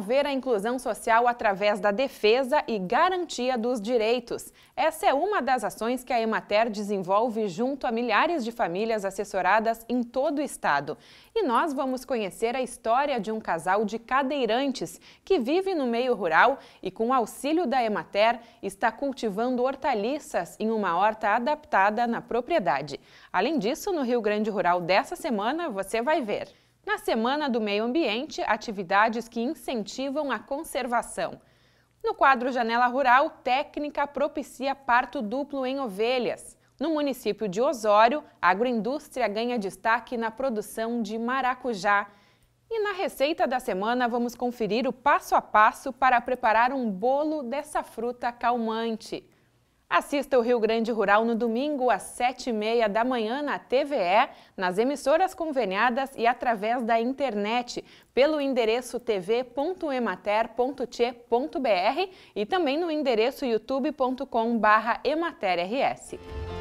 promover a inclusão social através da defesa e garantia dos direitos. Essa é uma das ações que a Emater desenvolve junto a milhares de famílias assessoradas em todo o estado. E nós vamos conhecer a história de um casal de cadeirantes que vive no meio rural e, com auxílio da Emater, está cultivando hortaliças em uma horta adaptada na propriedade. Além disso, no Rio Grande Rural dessa semana, você vai ver. Na Semana do Meio Ambiente, atividades que incentivam a conservação. No quadro Janela Rural, técnica propicia parto duplo em ovelhas. No município de Osório, a agroindústria ganha destaque na produção de maracujá. E na receita da semana, vamos conferir o passo a passo para preparar um bolo dessa fruta calmante. Assista o Rio Grande Rural no domingo às sete e meia da manhã na TVE, nas emissoras conveniadas e através da internet, pelo endereço tv.emater.tche.br e também no endereço youtube.com.br ematerrs.